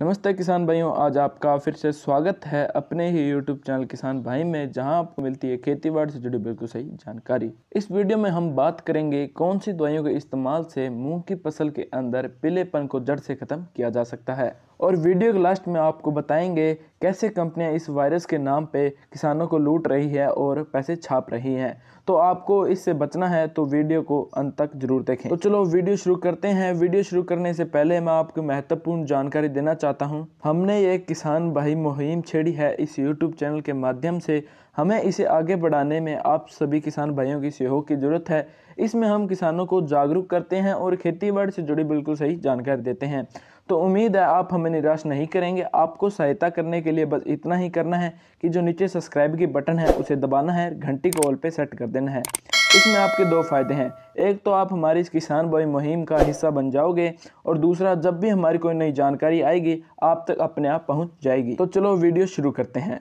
नमस्ते किसान भाइयों आज आपका फिर से स्वागत है अपने ही यूट्यूब चैनल किसान भाई में जहां आपको मिलती है खेती बाड़ी से जुड़ी बिल्कुल सही जानकारी इस वीडियो में हम बात करेंगे कौन सी दवाइयों के इस्तेमाल से मूंग की फसल के अंदर पीलेपन को जड़ से ख़त्म किया जा सकता है और वीडियो के लास्ट में आपको बताएंगे कैसे कंपनियां इस वायरस के नाम पे किसानों को लूट रही है और पैसे छाप रही हैं तो आपको इससे बचना है तो वीडियो को अंत तक जरूर देखें तो चलो वीडियो शुरू करते हैं वीडियो शुरू करने से पहले मैं आपको महत्वपूर्ण जानकारी देना चाहता हूँ हमने एक किसान भाई मुहिम छेड़ी है इस यूट्यूब चैनल के माध्यम से हमें इसे आगे बढ़ाने में आप सभी किसान भाइयों की सहयोग की ज़रूरत है इसमें हम किसानों को जागरूक करते हैं और खेती बाड़ी से जुड़ी बिल्कुल सही जानकारी देते हैं तो उम्मीद है आप हमें निराश नहीं करेंगे आपको सहायता करने के लिए बस इतना ही करना है कि जो नीचे सब्सक्राइब की बटन है उसे दबाना है घंटी को ऑल पे सेट कर देना है इसमें आपके दो फायदे हैं एक तो आप हमारी इस किसान भाई मुहिम का हिस्सा बन जाओगे और दूसरा जब भी हमारी कोई नई जानकारी आएगी आप तक अपने आप पहुँच जाएगी तो चलो वीडियो शुरू करते हैं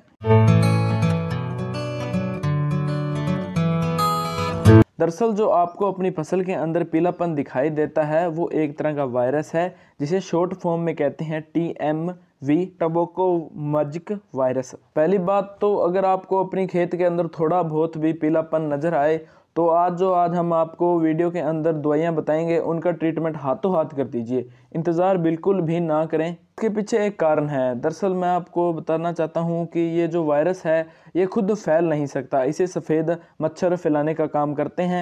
दरअसल जो आपको अपनी फसल के अंदर पीलापन दिखाई देता है वो एक तरह का वायरस है जिसे शॉर्ट फॉर्म में कहते हैं T M V tobacco mosaic virus पहली बात तो अगर आपको अपनी खेत के अंदर थोड़ा बहुत भी पीलापन नज़र आए तो आज जो आज हम आपको वीडियो के अंदर दवाइयाँ बताएंगे उनका ट्रीटमेंट हाथों हाथ कर दीजिए इंतज़ार बिल्कुल भी ना करें इसके पीछे एक कारण है दरअसल मैं आपको बताना चाहता हूँ कि ये जो वायरस है ये खुद फैल नहीं सकता इसे सफ़ेद मच्छर फैलाने का काम करते हैं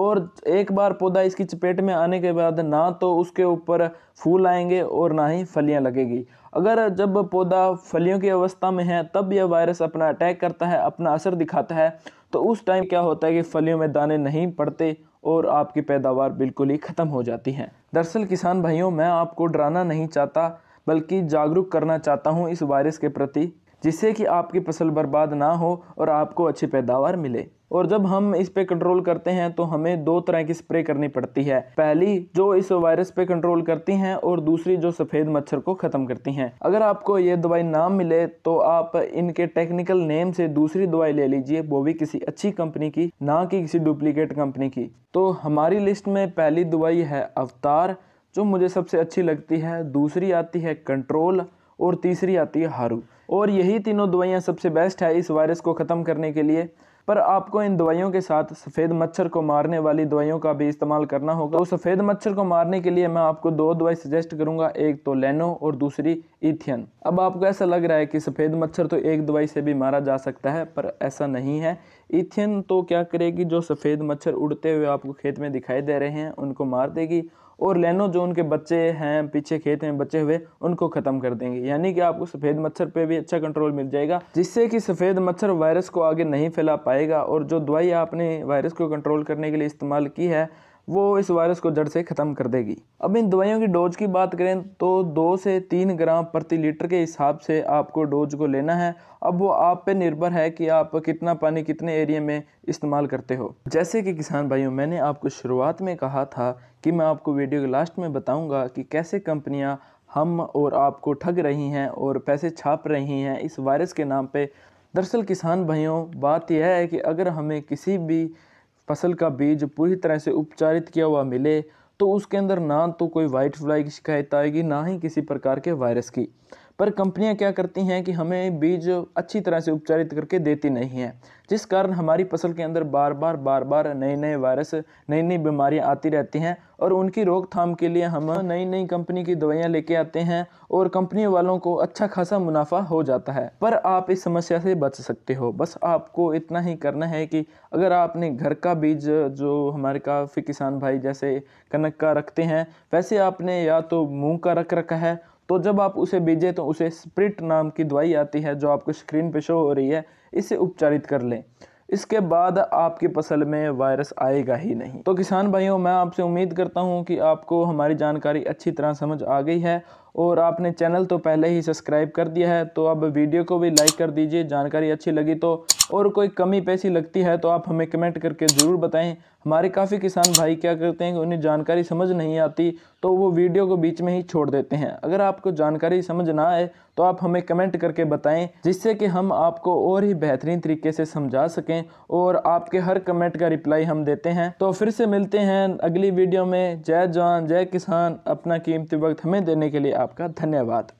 और एक बार पौधा इसकी चपेट में आने के बाद ना तो उसके ऊपर फूल आएंगे और ना ही फलियाँ लगेगी अगर जब पौधा फलियों की अवस्था में है तब यह वायरस अपना अटैक करता है अपना असर दिखाता है तो उस टाइम क्या होता है कि फलियों में दाने नहीं पड़ते और आपकी पैदावार बिल्कुल ही ख़त्म हो जाती है दरअसल किसान भाइयों मैं आपको डराना नहीं चाहता बल्कि जागरूक करना चाहता हूँ इस वायरस के प्रति जिससे कि आपकी फसल बर्बाद ना हो और आपको अच्छी पैदावार मिले और जब हम इस पे कंट्रोल करते हैं तो हमें दो तरह की स्प्रे करनी पड़ती है पहली जो इस वायरस पे कंट्रोल करती हैं और दूसरी जो सफ़ेद मच्छर को ख़त्म करती हैं अगर आपको ये दवाई ना मिले तो आप इनके टेक्निकल नेम से दूसरी दवाई ले लीजिए वो भी किसी अच्छी कंपनी की ना कि किसी डुप्लीकेट कंपनी की तो हमारी लिस्ट में पहली दवाई है अवतार जो मुझे सबसे अच्छी लगती है दूसरी आती है कंट्रोल और तीसरी आती है हारू और यही तीनों दवाइयाँ सबसे बेस्ट है इस वायरस को ख़त्म करने के लिए पर आपको इन दवाइयों के साथ सफ़ेद मच्छर को मारने वाली दवाइयों का भी इस्तेमाल करना होगा तो सफ़ेद मच्छर को मारने के लिए मैं आपको दो दवाई सजेस्ट करूंगा एक तो लेनो और दूसरी इथियन अब आपको ऐसा लग रहा है कि सफ़ेद मच्छर तो एक दवाई से भी मारा जा सकता है पर ऐसा नहीं है इथियन तो क्या करेगी जो सफ़ेद मच्छर उड़ते हुए आपको खेत में दिखाई दे रहे हैं उनको मार देगी और लेनो जो उनके बच्चे हैं पीछे खेत में बचे हुए उनको ख़त्म कर देंगे यानी कि आपको सफ़ेद मच्छर पर भी अच्छा कंट्रोल मिल जाएगा जिससे कि सफ़ेद मच्छर वायरस को आगे नहीं फैला पाएगा और जो दवाई आपने वायरस को कंट्रोल करने के लिए इस्तेमाल की है वो इस वायरस को जड़ से ख़त्म कर देगी अब इन दवाइयों की डोज की बात करें तो दो से तीन ग्राम प्रति लीटर के हिसाब से आपको डोज को लेना है अब वो आप पे निर्भर है कि आप कितना पानी कितने एरिया में इस्तेमाल करते हो जैसे कि किसान भाइयों मैंने आपको शुरुआत में कहा था कि मैं आपको वीडियो के लास्ट में बताऊँगा कि कैसे कंपनियाँ हम और आपको ठग रही हैं और पैसे छाप रही हैं इस वायरस के नाम पर दरअसल किसान भाइयों बात यह है कि अगर हमें किसी भी फसल का बीज पूरी तरह से उपचारित किया हुआ मिले तो उसके अंदर ना तो कोई वाइट फ्लाई की शिकायत आएगी ना ही किसी प्रकार के वायरस की पर कंपनियां क्या करती हैं कि हमें बीज अच्छी तरह से उपचारित करके देती नहीं हैं जिस कारण हमारी फसल के अंदर बार बार बार बार नए नए वायरस नई नई बीमारियां आती रहती हैं और उनकी रोकथाम के लिए हम नई नई कंपनी की दवाइयां लेके आते हैं और कंपनी वालों को अच्छा खासा मुनाफा हो जाता है पर आप इस समस्या से बच सकते हो बस आपको इतना ही करना है कि अगर आपने घर का बीज जो हमारे काफ़ी किसान भाई जैसे कनक का रखते हैं वैसे आपने या तो मूँग का रख रखा है तो जब आप उसे बीजें तो उसे स्प्रिट नाम की दवाई आती है जो आपको स्क्रीन पर शो हो रही है इसे उपचारित कर लें इसके बाद आपकी फसल में वायरस आएगा ही नहीं तो किसान भाइयों मैं आपसे उम्मीद करता हूँ कि आपको हमारी जानकारी अच्छी तरह समझ आ गई है और आपने चैनल तो पहले ही सब्सक्राइब कर दिया है तो अब वीडियो को भी लाइक कर दीजिए जानकारी अच्छी लगी तो और कोई कमी पैसी लगती है तो आप हमें कमेंट करके ज़रूर बताएं हमारे काफ़ी किसान भाई क्या करते हैं कि उन्हें जानकारी समझ नहीं आती तो वो वीडियो को बीच में ही छोड़ देते हैं अगर आपको जानकारी समझ ना आए तो आप हमें कमेंट करके बताएं जिससे कि हम आपको और ही बेहतरीन तरीके से समझा सकें और आपके हर कमेंट का रिप्लाई हम देते हैं तो फिर से मिलते हैं अगली वीडियो में जय जवान जय किसान अपना कीमती वक्त हमें देने के लिए आप आपका धन्यवाद